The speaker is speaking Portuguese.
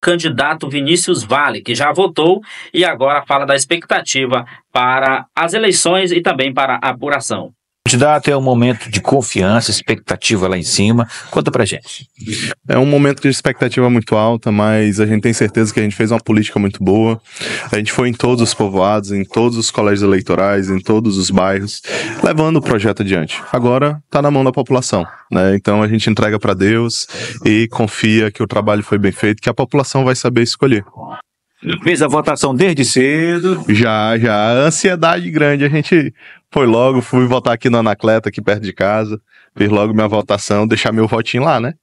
candidato Vinícius Vale, que já votou e agora fala da expectativa para as eleições e também para a apuração candidato é um momento de confiança, expectativa lá em cima. Conta pra gente. É um momento de expectativa muito alta, mas a gente tem certeza que a gente fez uma política muito boa. A gente foi em todos os povoados, em todos os colégios eleitorais, em todos os bairros, levando o projeto adiante. Agora tá na mão da população, né? Então a gente entrega para Deus e confia que o trabalho foi bem feito, que a população vai saber escolher. Fez a votação desde cedo. Já, já. Ansiedade grande. A gente foi logo, fui votar aqui no Anacleta, aqui perto de casa. Fiz logo minha votação, deixar meu votinho lá, né?